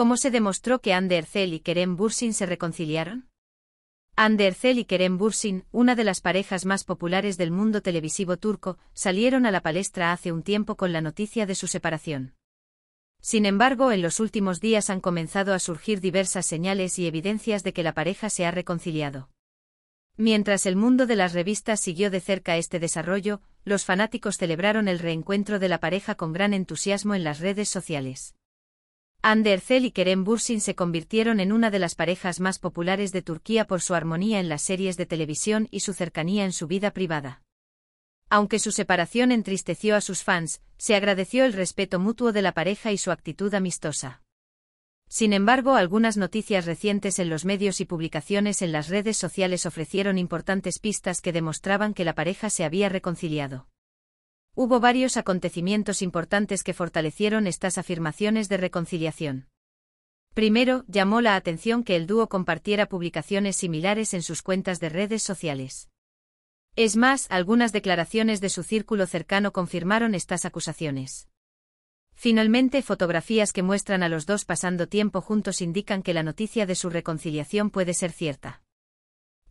¿Cómo se demostró que Andercel y Kerem Bursin se reconciliaron? Andercel y Kerem Bursin, una de las parejas más populares del mundo televisivo turco, salieron a la palestra hace un tiempo con la noticia de su separación. Sin embargo, en los últimos días han comenzado a surgir diversas señales y evidencias de que la pareja se ha reconciliado. Mientras el mundo de las revistas siguió de cerca este desarrollo, los fanáticos celebraron el reencuentro de la pareja con gran entusiasmo en las redes sociales. Andercel y Kerem Bursin se convirtieron en una de las parejas más populares de Turquía por su armonía en las series de televisión y su cercanía en su vida privada. Aunque su separación entristeció a sus fans, se agradeció el respeto mutuo de la pareja y su actitud amistosa. Sin embargo, algunas noticias recientes en los medios y publicaciones en las redes sociales ofrecieron importantes pistas que demostraban que la pareja se había reconciliado. Hubo varios acontecimientos importantes que fortalecieron estas afirmaciones de reconciliación. Primero, llamó la atención que el dúo compartiera publicaciones similares en sus cuentas de redes sociales. Es más, algunas declaraciones de su círculo cercano confirmaron estas acusaciones. Finalmente, fotografías que muestran a los dos pasando tiempo juntos indican que la noticia de su reconciliación puede ser cierta.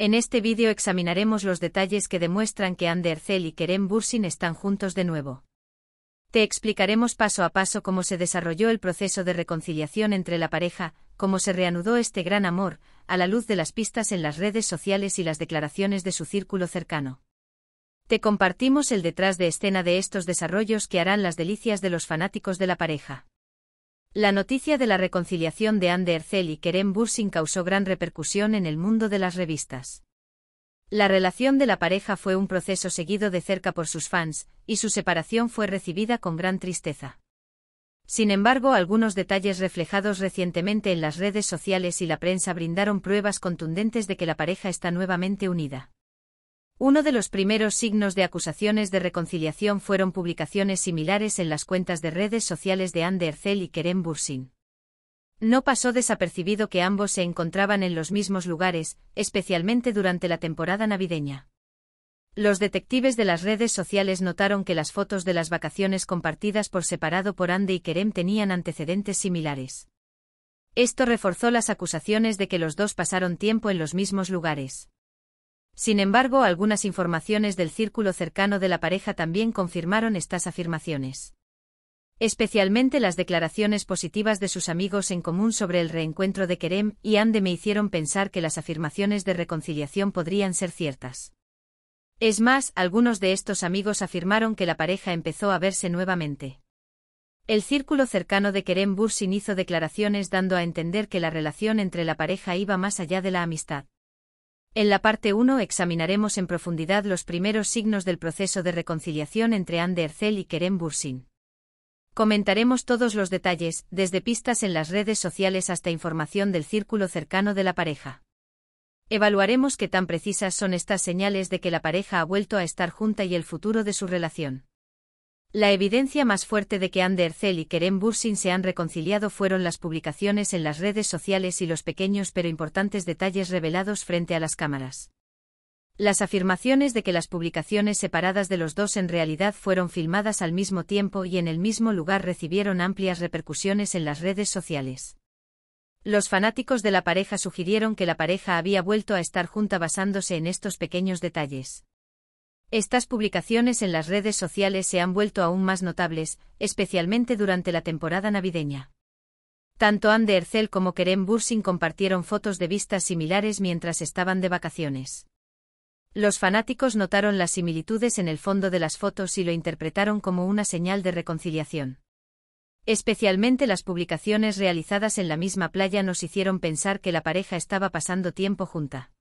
En este vídeo examinaremos los detalles que demuestran que Andercel y Kerem Bursin están juntos de nuevo. Te explicaremos paso a paso cómo se desarrolló el proceso de reconciliación entre la pareja, cómo se reanudó este gran amor, a la luz de las pistas en las redes sociales y las declaraciones de su círculo cercano. Te compartimos el detrás de escena de estos desarrollos que harán las delicias de los fanáticos de la pareja. La noticia de la reconciliación de Anne Ercel y Kerem Bursin causó gran repercusión en el mundo de las revistas. La relación de la pareja fue un proceso seguido de cerca por sus fans, y su separación fue recibida con gran tristeza. Sin embargo, algunos detalles reflejados recientemente en las redes sociales y la prensa brindaron pruebas contundentes de que la pareja está nuevamente unida. Uno de los primeros signos de acusaciones de reconciliación fueron publicaciones similares en las cuentas de redes sociales de Ande Ercel y Kerem Bursin. No pasó desapercibido que ambos se encontraban en los mismos lugares, especialmente durante la temporada navideña. Los detectives de las redes sociales notaron que las fotos de las vacaciones compartidas por separado por Ande y Kerem tenían antecedentes similares. Esto reforzó las acusaciones de que los dos pasaron tiempo en los mismos lugares. Sin embargo, algunas informaciones del círculo cercano de la pareja también confirmaron estas afirmaciones. Especialmente las declaraciones positivas de sus amigos en común sobre el reencuentro de Kerem y Ande me hicieron pensar que las afirmaciones de reconciliación podrían ser ciertas. Es más, algunos de estos amigos afirmaron que la pareja empezó a verse nuevamente. El círculo cercano de Kerem Bursin hizo declaraciones dando a entender que la relación entre la pareja iba más allá de la amistad. En la parte 1 examinaremos en profundidad los primeros signos del proceso de reconciliación entre Anne Hercel y Kerem Bursin. Comentaremos todos los detalles, desde pistas en las redes sociales hasta información del círculo cercano de la pareja. Evaluaremos qué tan precisas son estas señales de que la pareja ha vuelto a estar junta y el futuro de su relación. La evidencia más fuerte de que Ander Zell y Kerem Bursin se han reconciliado fueron las publicaciones en las redes sociales y los pequeños pero importantes detalles revelados frente a las cámaras. Las afirmaciones de que las publicaciones separadas de los dos en realidad fueron filmadas al mismo tiempo y en el mismo lugar recibieron amplias repercusiones en las redes sociales. Los fanáticos de la pareja sugirieron que la pareja había vuelto a estar junta basándose en estos pequeños detalles. Estas publicaciones en las redes sociales se han vuelto aún más notables, especialmente durante la temporada navideña. Tanto Anne de como Kerem Bursin compartieron fotos de vistas similares mientras estaban de vacaciones. Los fanáticos notaron las similitudes en el fondo de las fotos y lo interpretaron como una señal de reconciliación. Especialmente las publicaciones realizadas en la misma playa nos hicieron pensar que la pareja estaba pasando tiempo junta.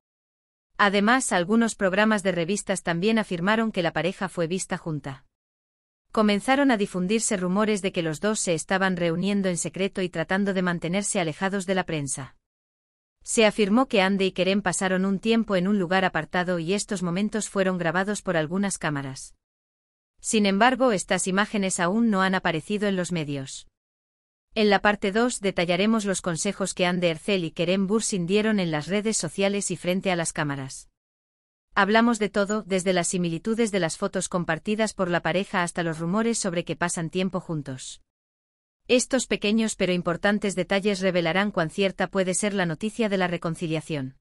Además, algunos programas de revistas también afirmaron que la pareja fue vista junta. Comenzaron a difundirse rumores de que los dos se estaban reuniendo en secreto y tratando de mantenerse alejados de la prensa. Se afirmó que Andy y Kerem pasaron un tiempo en un lugar apartado y estos momentos fueron grabados por algunas cámaras. Sin embargo, estas imágenes aún no han aparecido en los medios. En la parte 2 detallaremos los consejos que Ander Ercel y Kerem Bursin dieron en las redes sociales y frente a las cámaras. Hablamos de todo, desde las similitudes de las fotos compartidas por la pareja hasta los rumores sobre que pasan tiempo juntos. Estos pequeños pero importantes detalles revelarán cuán cierta puede ser la noticia de la reconciliación.